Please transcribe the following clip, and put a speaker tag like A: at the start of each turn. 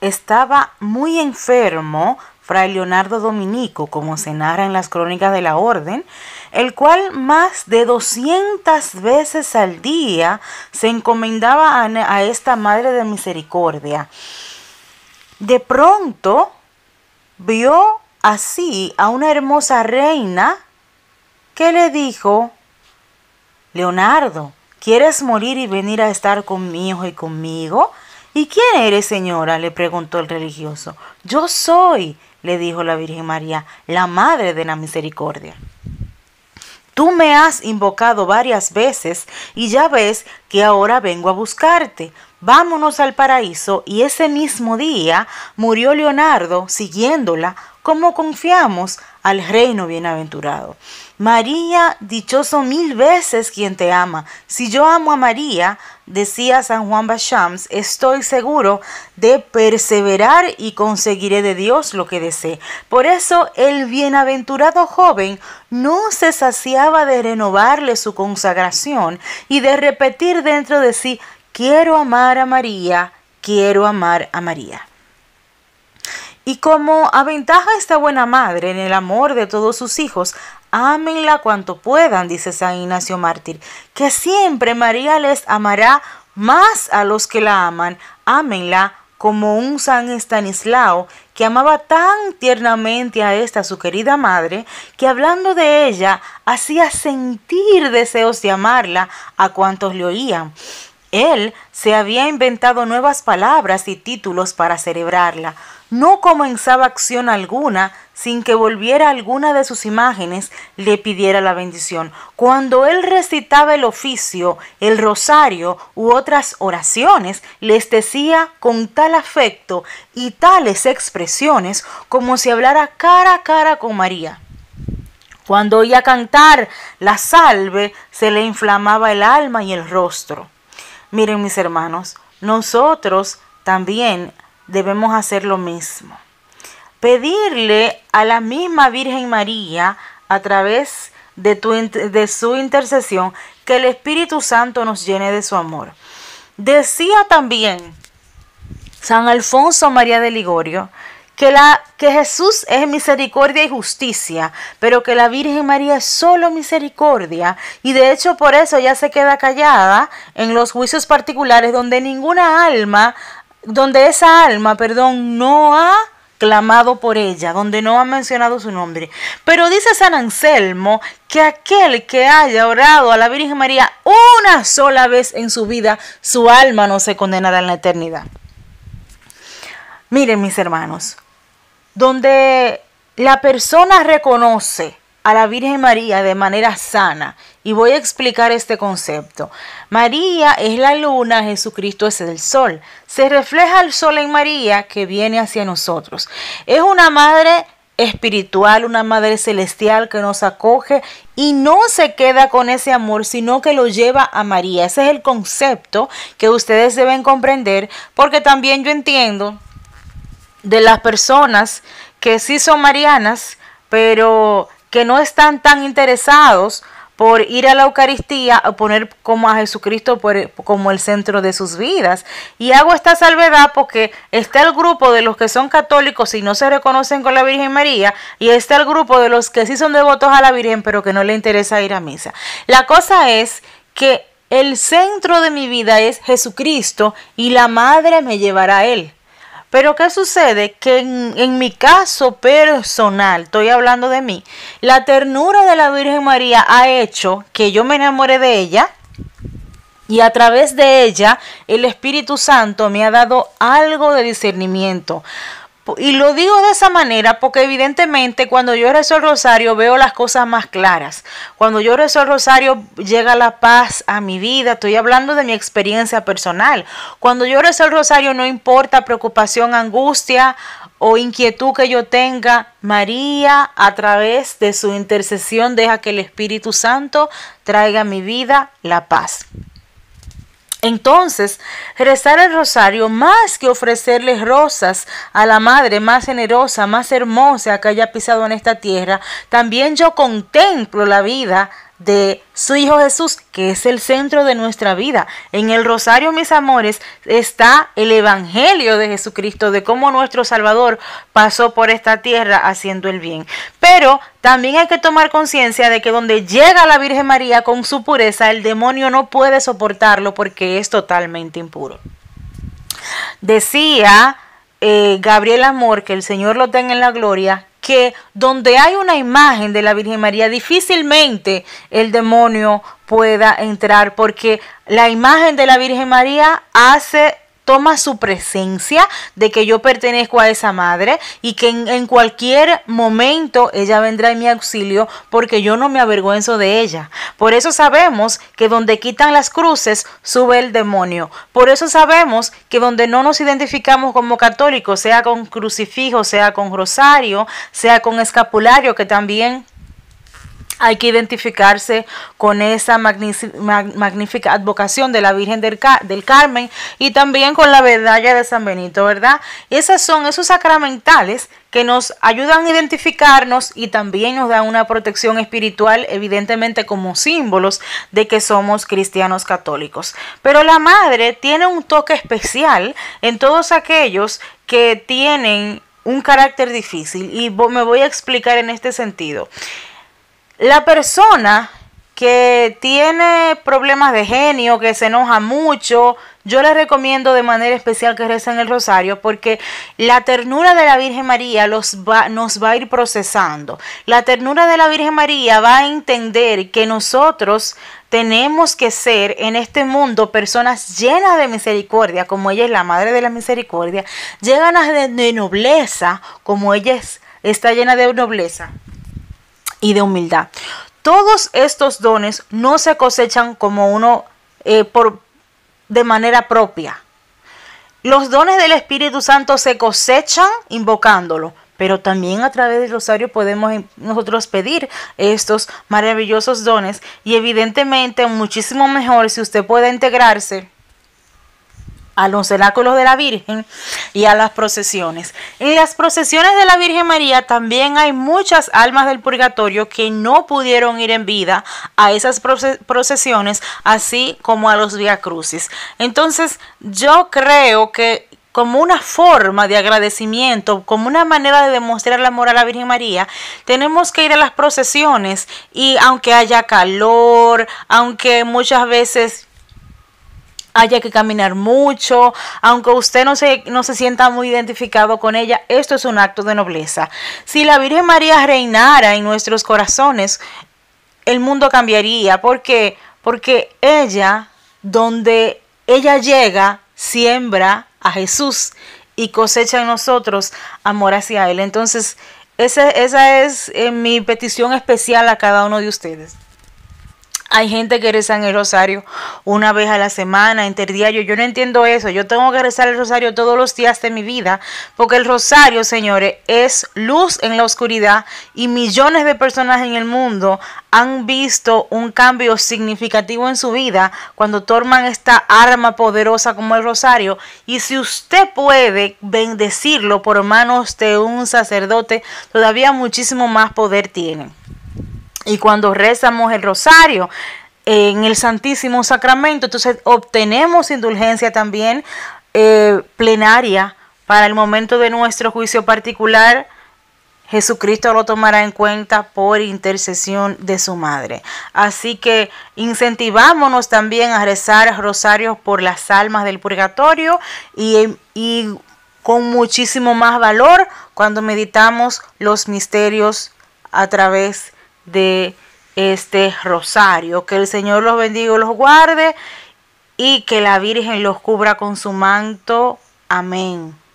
A: Estaba muy enfermo fray Leonardo Dominico, como se narra en las crónicas de la orden, el cual más de 200 veces al día se encomendaba a, esta Madre de Misericordia. De pronto vio así a una hermosa reina que le dijo, Leonardo, ¿quieres morir y venir a estar conmigo y conmigo? ¿Y quién eres, señora? le preguntó el religioso. Yo soy, le dijo la Virgen María, la Madre de la Misericordia. Tú me has invocado varias veces y ya ves que ahora vengo a buscarte. Vámonos al paraíso y ese mismo día murió Leonardo siguiéndola ¿Cómo confiamos al reino bienaventurado. María, dichoso mil veces quien te ama. Si yo amo a María, decía San Juan Bashams, estoy seguro de perseverar y conseguiré de Dios lo que desee. Por eso el bienaventurado joven no se saciaba de renovarle su consagración y de repetir dentro de sí, quiero amar a María, quiero amar a María. Y como aventaja esta buena madre en el amor de todos sus hijos, ámenla cuanto puedan, dice San Ignacio Mártir, que siempre María les amará más a los que la aman, ámenla como un San Estanislao que amaba tan tiernamente a esta su querida madre, que hablando de ella hacía sentir deseos de amarla a cuantos le oían. Él se había inventado nuevas palabras y títulos para celebrarla no comenzaba acción alguna sin que volviera alguna de sus imágenes le pidiera la bendición. Cuando él recitaba el oficio, el rosario u otras oraciones, les decía con tal afecto y tales expresiones como si hablara cara a cara con María. Cuando oía cantar la salve, se le inflamaba el alma y el rostro. Miren mis hermanos, nosotros también debemos hacer lo mismo. Pedirle a la misma Virgen María a través de, su intercesión que el Espíritu Santo nos llene de su amor. Decía también San Alfonso María de Ligorio que, la, que Jesús es misericordia y justicia, pero que la Virgen María es solo misericordia, y de hecho por eso ya se queda callada en los juicios particulares donde ninguna alma donde esa alma, perdón, no ha clamado por ella, donde no ha mencionado su nombre. Pero dice San Anselmo que aquel que haya orado a la Virgen María una sola vez en su vida, su alma no se condenará en la eternidad. Miren mis hermanos, donde la persona reconoce a la Virgen María de manera sana y voy a explicar este concepto. María es la luna, Jesucristo es el sol. Se refleja el sol en María que viene hacia nosotros. Es una madre espiritual, una madre celestial que nos acoge y no se queda con ese amor, sino que lo lleva a María. Ese es el concepto que ustedes deben comprender, porque también yo entiendo de las personas que sí son marianas, pero que no están tan interesados por ir a la Eucaristía o poner como a Jesucristo como el centro de sus vidas. Y hago esta salvedad porque está el grupo de los que son católicos y no se reconocen con la Virgen María y está el grupo de los que sí son devotos a la Virgen pero que no le interesa ir a misa. La cosa es que el centro de mi vida es Jesucristo y la madre me llevará a Él. Pero ¿qué sucede? Que en, mi caso personal, estoy hablando de mí, la ternura de la Virgen María ha hecho que yo me enamore de ella y a través de ella el Espíritu Santo me ha dado algo de discernimiento. Y lo digo de esa manera porque evidentemente cuando yo rezo el rosario veo las cosas más claras. Cuando yo rezo el rosario llega la paz a mi vida. Estoy hablando de mi experiencia personal. Cuando yo rezo el rosario no importa preocupación, angustia o inquietud que yo tenga, María a través de su intercesión deja que el Espíritu Santo traiga a mi vida la paz. Entonces, rezar el rosario más que ofrecerles rosas a la Madre más generosa, más hermosa que haya pisado en esta tierra, también yo contemplo la vida de su Hijo Jesús, que es el centro de nuestra vida. En el rosario, mis amores, está el Evangelio de Jesucristo, de cómo nuestro Salvador pasó por esta tierra haciendo el bien. Pero también hay que tomar conciencia de que donde llega la Virgen María con su pureza, el demonio no puede soportarlo porque es totalmente impuro. Decía eh, Gabriel Amor, que el Señor lo tenga en la gloria, que donde hay una imagen de la Virgen María, difícilmente el demonio pueda entrar, porque la imagen de la Virgen María hace toma su presencia de que yo pertenezco a esa madre y que en, cualquier momento ella vendrá en mi auxilio porque yo no me avergüenzo de ella. Por eso sabemos que donde quitan las cruces sube el demonio. Por eso sabemos que donde no nos identificamos como católicos, sea con crucifijo, sea con rosario, sea con escapulario, que también hay que identificarse con esa magnífica advocación de la Virgen del, Carmen y también con la medalla de San Benito, ¿verdad? Esos son esos sacramentales que nos ayudan a identificarnos y también nos dan una protección espiritual, evidentemente como símbolos de que somos cristianos católicos. Pero la madre tiene un toque especial en todos aquellos que tienen un carácter difícil y me voy a explicar en este sentido. La persona que tiene problemas de genio, que se enoja mucho, yo le recomiendo de manera especial que recen el rosario porque la ternura de la Virgen María los va, nos va a ir procesando. La ternura de la Virgen María va a entender que nosotros tenemos que ser en este mundo personas llenas de misericordia, como ella es la madre de la misericordia, llenas de, de nobleza, como ella es, está llena de nobleza y de humildad. Todos estos dones no se cosechan como uno eh, por, de manera propia. Los dones del Espíritu Santo se cosechan invocándolo, pero también a través del rosario podemos nosotros pedir estos maravillosos dones y evidentemente muchísimo mejor si usted puede integrarse a los cenáculos de la Virgen y a las procesiones. En las procesiones de la Virgen María también hay muchas almas del purgatorio que no pudieron ir en vida a esas procesiones, así como a los Via Crucis. Entonces, yo creo que como una forma de agradecimiento, como una manera de demostrar el amor a la Virgen María, tenemos que ir a las procesiones y aunque haya calor, aunque muchas veces haya que caminar mucho, aunque usted no se, no se sienta muy identificado con ella, esto es un acto de nobleza. Si la Virgen María reinara en nuestros corazones, el mundo cambiaría. ¿Por qué? Porque ella, donde ella llega, siembra a Jesús y cosecha en nosotros amor hacia Él. Entonces, esa, esa es eh, mi petición especial a cada uno de ustedes. Hay gente que rezan el rosario una vez a la semana, interdiario. Yo no entiendo eso. Yo tengo que rezar el rosario todos los días de mi vida, porque el rosario, señores, es luz en la oscuridad y millones de personas en el mundo han visto un cambio significativo en su vida cuando toman esta arma poderosa como el rosario. Y si usted puede bendecirlo por manos de un sacerdote, todavía muchísimo más poder tienen. Y cuando rezamos el rosario en el Santísimo Sacramento, entonces obtenemos indulgencia también eh, plenaria para el momento de nuestro juicio particular. Jesucristo lo tomará en cuenta por intercesión de su madre. Así que incentivámonos también a rezar rosarios por las almas del purgatorio y, y con muchísimo más valor cuando meditamos los misterios a través de este rosario. Que el Señor los bendiga y los guarde y que la Virgen los cubra con su manto. Amén.